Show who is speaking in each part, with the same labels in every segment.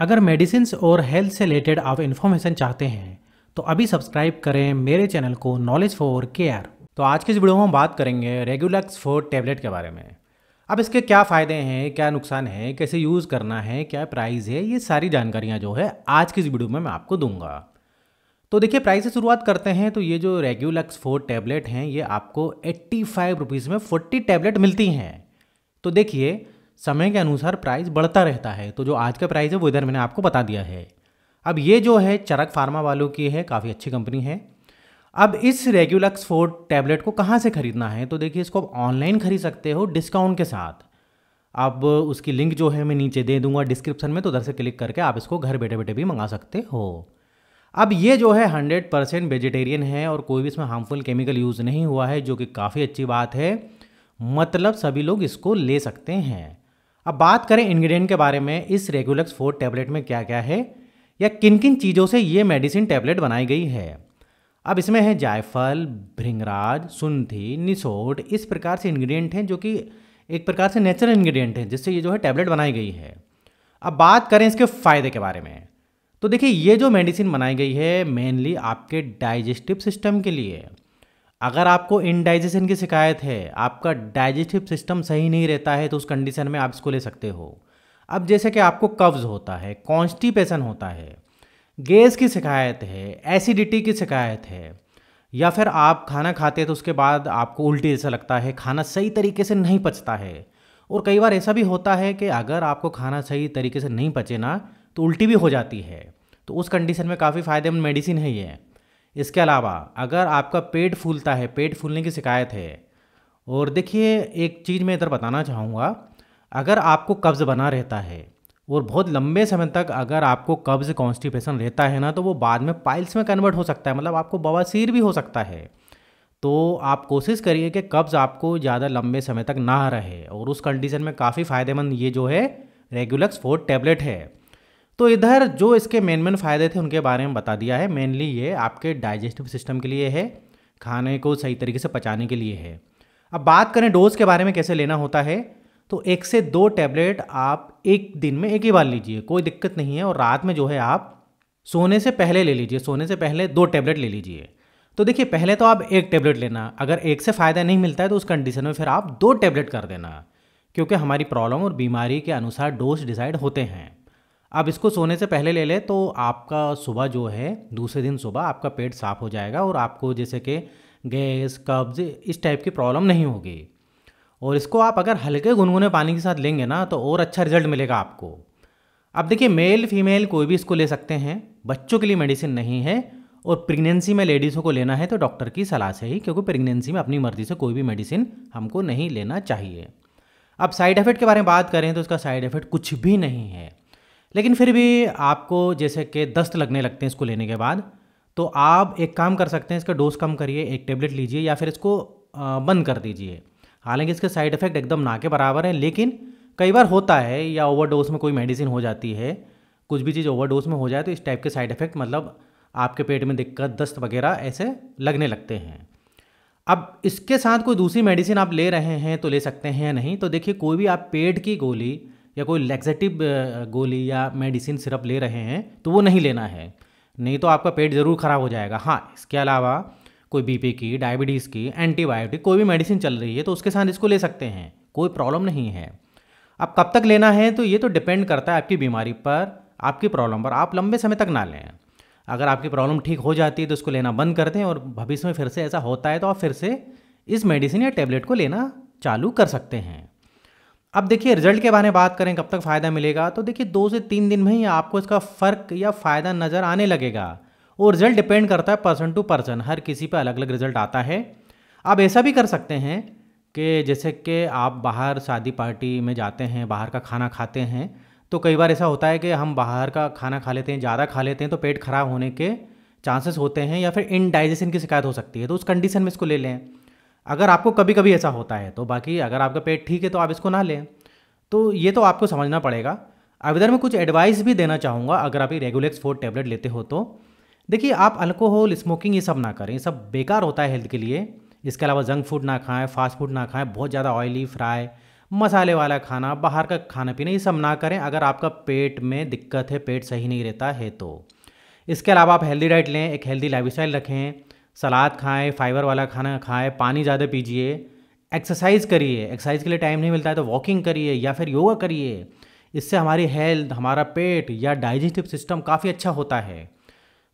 Speaker 1: अगर मेडिसिन और हेल्थ से रिलेटेड आप इन्फॉर्मेशन चाहते हैं तो अभी सब्सक्राइब करें मेरे चैनल को नॉलेज फॉर केयर तो आज के इस वीडियो में हम बात करेंगे रेगुलक्स फोर टैबलेट के बारे में अब इसके क्या फ़ायदे हैं क्या नुकसान है कैसे यूज़ करना है क्या प्राइस है ये सारी जानकारियाँ जो है आज की इस वीडियो में मैं आपको दूंगा तो देखिए प्राइस से शुरुआत करते हैं तो ये जो रेगुलक्स फोर टैबलेट हैं ये आपको एट्टी फाइव रुपीज़ में फोर्टी टैबलेट मिलती हैं तो देखिए समय के अनुसार प्राइस बढ़ता रहता है तो जो आज का प्राइस है वो इधर मैंने आपको बता दिया है अब ये जो है चरक फार्मा वालों की है काफ़ी अच्छी कंपनी है अब इस रेगुलक्स फोर टैबलेट को कहाँ से ख़रीदना है तो देखिए इसको आप ऑनलाइन ख़रीद सकते हो डिस्काउंट के साथ अब उसकी लिंक जो है मैं नीचे दे दूंगा डिस्क्रिप्शन में तो उधर से क्लिक करके आप इसको घर बैठे बैठे भी मंगा सकते हो अब ये जो है हंड्रेड परसेंट वेजिटेरियन है और कोई भी इसमें हार्मफुल केमिकल यूज़ नहीं हुआ है जो कि काफ़ी अच्छी बात है मतलब सभी लोग इसको ले सकते हैं अब बात करें इंग्रेडिएंट के बारे में इस रेगुलक्स फोर टैबलेट में क्या क्या है या किन किन चीज़ों से ये मेडिसिन टैबलेट बनाई गई है अब इसमें है जायफल भृंगराज सुंथी निसोट इस प्रकार से इंग्रेडिएंट हैं जो कि एक प्रकार से नेचुरल इंग्रेडिएंट हैं जिससे ये जो है टैबलेट बनाई गई है अब बात करें इसके फ़ायदे के बारे में तो देखिए ये जो मेडिसिन बनाई गई है मेनली आपके डाइजेस्टिव सिस्टम के लिए अगर आपको इनडाइजेशन की शिकायत है आपका डाइजेस्टिव सिस्टम सही नहीं रहता है तो उस कंडीशन में आप इसको ले सकते हो अब जैसे कि आपको कब्ज़ होता है कॉन्स्टिपेशन होता है गैस की शिकायत है एसिडिटी की शिकायत है या फिर आप खाना खाते हैं तो उसके बाद आपको उल्टी जैसा लगता है खाना सही तरीके से नहीं पचता है और कई बार ऐसा भी होता है कि अगर आपको खाना सही तरीके से नहीं पचे ना तो उल्टी भी हो जाती है तो उस कंडीशन में काफ़ी फ़ायदेमंद मेडिसिन है ये इसके अलावा अगर आपका पेट फूलता है पेट फूलने की शिकायत है और देखिए एक चीज़ मैं इधर बताना चाहूँगा अगर आपको कब्ज़ बना रहता है और बहुत लंबे समय तक अगर आपको कब्ज़ कॉन्स्टिपेशन रहता है ना तो वो बाद में पाइल्स में कन्वर्ट हो सकता है मतलब आपको बवासीर भी हो सकता है तो आप कोशिश करिए कि कब्ज़ आपको ज़्यादा लंबे समय तक ना रहे और उस कंडीशन में काफ़ी फ़ायदेमंद ये जो है रेगुलक्स फोर टैबलेट है तो इधर जो इसके मेन मेन फ़ायदे थे उनके बारे में बता दिया है मेनली ये आपके डाइजेस्टिव सिस्टम के लिए है खाने को सही तरीके से पचाने के लिए है अब बात करें डोज़ के बारे में कैसे लेना होता है तो एक से दो टैबलेट आप एक दिन में एक ही बार लीजिए कोई दिक्कत नहीं है और रात में जो है आप सोने से पहले ले लीजिए सोने से पहले दो टैबलेट ले लीजिए तो देखिए पहले तो आप एक टैबलेट लेना अगर एक से फ़ायदा नहीं मिलता है तो उस कंडीशन में फिर आप दो टैबलेट कर देना क्योंकि हमारी प्रॉब्लम और बीमारी के अनुसार डोज डिसाइड होते हैं अब इसको सोने से पहले ले लें तो आपका सुबह जो है दूसरे दिन सुबह आपका पेट साफ हो जाएगा और आपको जैसे कि गैस कब्ज इस टाइप की प्रॉब्लम नहीं होगी और इसको आप अगर हल्के गुनगुने पानी के साथ लेंगे ना तो और अच्छा रिजल्ट मिलेगा आपको अब देखिए मेल फीमेल कोई भी इसको ले सकते हैं बच्चों के लिए मेडिसिन नहीं है और प्रेगनेंसी में लेडीज़ों को लेना है तो डॉक्टर की सलाह से ही क्योंकि प्रेगनेंसी में अपनी मर्ज़ी से कोई भी मेडिसिन हमको नहीं लेना चाहिए अब साइड इफ़ेक्ट के बारे में बात करें तो इसका साइड इफ़ेक्ट कुछ भी नहीं है लेकिन फिर भी आपको जैसे कि दस्त लगने लगते हैं इसको लेने के बाद तो आप एक काम कर सकते हैं इसका डोज कम करिए एक टेबलेट लीजिए या फिर इसको बंद कर दीजिए हालांकि इसके साइड इफ़ेक्ट एकदम ना के बराबर हैं लेकिन कई बार होता है या ओवरडोज में कोई मेडिसिन हो जाती है कुछ भी चीज़ ओवरडोज में हो जाए तो इस टाइप के साइड इफ़ेक्ट मतलब आपके पेट में दिक्कत दस्त वगैरह ऐसे लगने लगते हैं अब इसके साथ कोई दूसरी मेडिसिन आप ले रहे हैं तो ले सकते हैं या नहीं तो देखिए कोई भी आप पेट की गोली या कोई लेग्जेटिव गोली या मेडिसिन सिरप ले रहे हैं तो वो नहीं लेना है नहीं तो आपका पेट ज़रूर ख़राब हो जाएगा हाँ इसके अलावा कोई बीपी की डायबिटीज़ की एंटीबायोटिक कोई भी मेडिसिन चल रही है तो उसके साथ इसको ले सकते हैं कोई प्रॉब्लम नहीं है अब कब तक लेना है तो ये तो डिपेंड करता है आपकी बीमारी पर आपकी प्रॉब्लम पर आप लंबे समय तक ना लें अगर आपकी प्रॉब्लम ठीक हो जाती है तो उसको लेना बंद कर दें और भविष्य में फिर से ऐसा होता है तो आप फिर से इस मेडिसिन या टेबलेट को लेना चालू कर सकते हैं अब देखिए रिजल्ट के बारे में बात करें कब तक फ़ायदा मिलेगा तो देखिए दो से तीन दिन में ही आपको इसका फ़र्क या फ़ायदा नज़र आने लगेगा और रिजल्ट डिपेंड करता है पर्सन टू पर्सन हर किसी पर अलग अलग रिजल्ट आता है आप ऐसा भी कर सकते हैं कि जैसे कि आप बाहर शादी पार्टी में जाते हैं बाहर का खाना खाते हैं तो कई बार ऐसा होता है कि हम बाहर का खाना खा लेते हैं ज़्यादा खा लेते हैं तो पेट खराब होने के चांसेस होते हैं या फिर इनडाइजेशन की शिकायत हो सकती है तो उस कंडीशन में इसको ले लें अगर आपको कभी कभी ऐसा होता है तो बाकी अगर आपका पेट ठीक है तो आप इसको ना लें तो ये तो आपको समझना पड़ेगा अब इधर मैं कुछ एडवाइस भी देना चाहूँगा अगर आप ये रेगुलेक्स फोर टैबलेट लेते हो तो देखिए आप अल्कोहल स्मोकिंग ये सब ना करें सब बेकार होता है हेल्थ के लिए इसके अलावा जंक फूड ना खाएं फास्ट फूड ना खाएं बहुत ज़्यादा ऑयली फ्राई मसाले वाला खाना बाहर का खाना पीना ये सब ना करें अगर आपका पेट में दिक्कत है पेट सही नहीं रहता है तो इसके अलावा आप हेल्दी डाइट लें एक हेल्दी लाइफ रखें सलाद खाएं फाइबर वाला खाना खाएं पानी ज़्यादा पीजिए एक्सरसाइज करिए एक्सरसाइज के लिए टाइम नहीं मिलता है तो वॉकिंग करिए या फिर योगा करिए इससे हमारी हेल्थ हमारा पेट या डाइजेस्टिव सिस्टम काफ़ी अच्छा होता है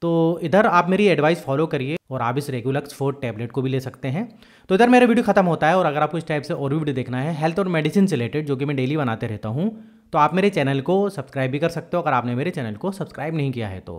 Speaker 1: तो इधर आप मेरी एडवाइस फॉलो करिए और आप इस रेगुलक्स फोर्ड टैबलेट को भी ले सकते हैं तो इधर मेरा वीडियो खत्म होता है और अगर आपको इस टाइप से और भी वीडियो देखना है हेल्थ और मेडिसिन से रिलेटेड जो कि मैं डेली बनाते रहता हूँ तो आप मेरे चैनल को सब्सक्राइब भी कर सकते हो अगर आपने मेरे चैनल को सब्सक्राइब नहीं किया है तो